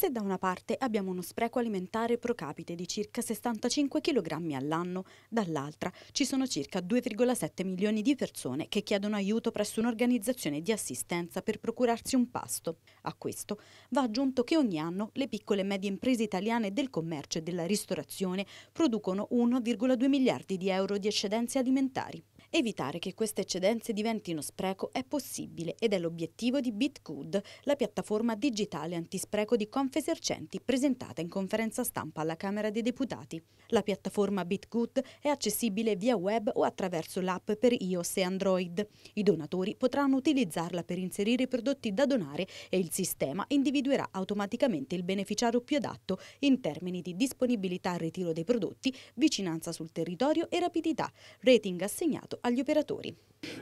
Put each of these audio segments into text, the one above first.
Se da una parte abbiamo uno spreco alimentare pro capite di circa 65 kg all'anno, dall'altra ci sono circa 2,7 milioni di persone che chiedono aiuto presso un'organizzazione di assistenza per procurarsi un pasto. A questo va aggiunto che ogni anno le piccole e medie imprese italiane del commercio e della ristorazione producono 1,2 miliardi di euro di eccedenze alimentari. Evitare che queste eccedenze diventino spreco è possibile ed è l'obiettivo di BitGood, la piattaforma digitale antispreco di Confesercenti presentata in conferenza stampa alla Camera dei Deputati. La piattaforma BitGood è accessibile via web o attraverso l'app per iOS e Android. I donatori potranno utilizzarla per inserire i prodotti da donare e il sistema individuerà automaticamente il beneficiario più adatto in termini di disponibilità al ritiro dei prodotti, vicinanza sul territorio e rapidità, rating assegnato agli operatori.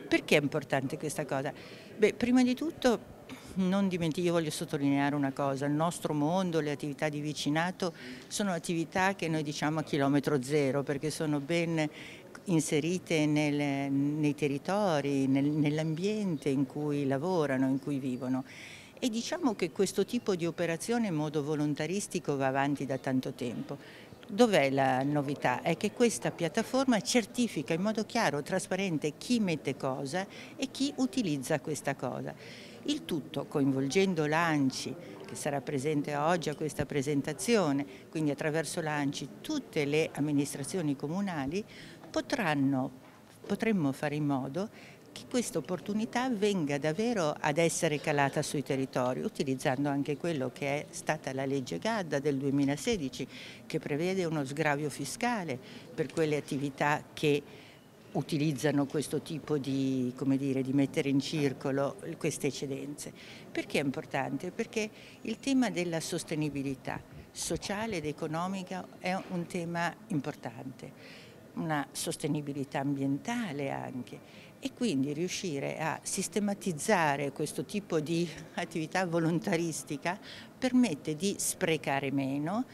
Perché è importante questa cosa? Beh, prima di tutto non dimentico, io voglio sottolineare una cosa, il nostro mondo, le attività di vicinato sono attività che noi diciamo a chilometro zero perché sono ben inserite nel, nei territori, nel, nell'ambiente in cui lavorano, in cui vivono. E diciamo che questo tipo di operazione in modo volontaristico va avanti da tanto tempo. Dov'è la novità? È che questa piattaforma certifica in modo chiaro, trasparente chi mette cosa e chi utilizza questa cosa. Il tutto coinvolgendo l'ANCI, che sarà presente oggi a questa presentazione, quindi attraverso l'ANCI tutte le amministrazioni comunali potranno, potremmo fare in modo che questa opportunità venga davvero ad essere calata sui territori, utilizzando anche quello che è stata la legge Gadda del 2016, che prevede uno sgravio fiscale per quelle attività che utilizzano questo tipo di, come dire, di, mettere in circolo queste eccedenze. Perché è importante? Perché il tema della sostenibilità sociale ed economica è un tema importante, una sostenibilità ambientale anche e quindi riuscire a sistematizzare questo tipo di attività volontaristica permette di sprecare meno,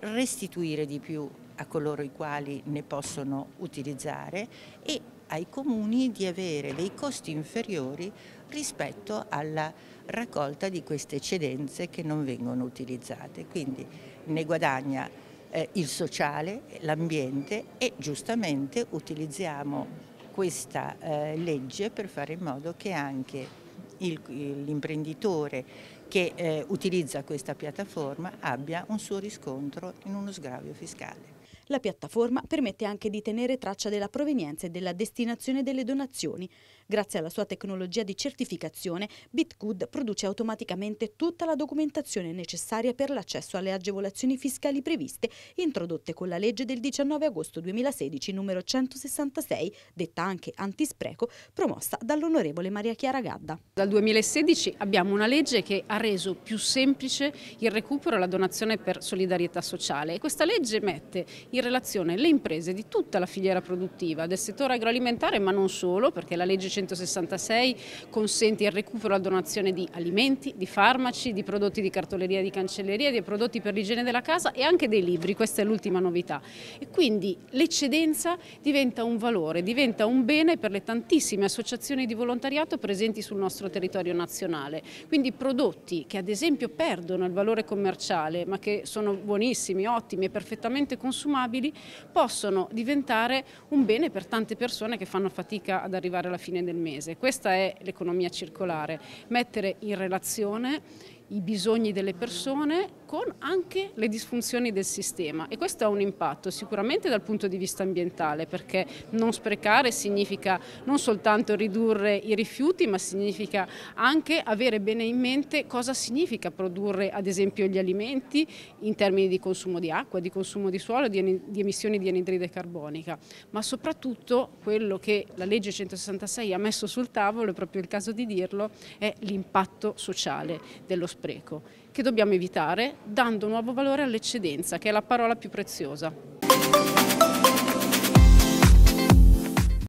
restituire di più a coloro i quali ne possono utilizzare e ai comuni di avere dei costi inferiori rispetto alla raccolta di queste eccedenze che non vengono utilizzate. Quindi ne guadagna eh, il sociale, l'ambiente e giustamente utilizziamo questa eh, legge per fare in modo che anche l'imprenditore che eh, utilizza questa piattaforma abbia un suo riscontro in uno sgravio fiscale. La piattaforma permette anche di tenere traccia della provenienza e della destinazione delle donazioni. Grazie alla sua tecnologia di certificazione, Bitgood produce automaticamente tutta la documentazione necessaria per l'accesso alle agevolazioni fiscali previste, introdotte con la legge del 19 agosto 2016 numero 166, detta anche antispreco, promossa dall'onorevole Maria Chiara Gadda. Dal 2016 abbiamo una legge che ha reso più semplice il recupero e la donazione per solidarietà sociale questa legge mette in relazione alle imprese di tutta la filiera produttiva, del settore agroalimentare ma non solo, perché la legge 166 consente il recupero e la donazione di alimenti, di farmaci, di prodotti di cartoleria, di cancelleria, di prodotti per l'igiene della casa e anche dei libri, questa è l'ultima novità. E quindi l'eccedenza diventa un valore, diventa un bene per le tantissime associazioni di volontariato presenti sul nostro territorio nazionale. Quindi prodotti che ad esempio perdono il valore commerciale ma che sono buonissimi, ottimi e perfettamente consumati consumabili possono diventare un bene per tante persone che fanno fatica ad arrivare alla fine del mese. Questa è l'economia circolare, mettere in relazione i bisogni delle persone con anche le disfunzioni del sistema e questo ha un impatto sicuramente dal punto di vista ambientale perché non sprecare significa non soltanto ridurre i rifiuti ma significa anche avere bene in mente cosa significa produrre ad esempio gli alimenti in termini di consumo di acqua, di consumo di suolo, di, di emissioni di anidride carbonica ma soprattutto quello che la legge 166 ha messo sul tavolo, è proprio il caso di dirlo, è l'impatto sociale dello spazio spreco, che dobbiamo evitare dando nuovo valore all'eccedenza, che è la parola più preziosa.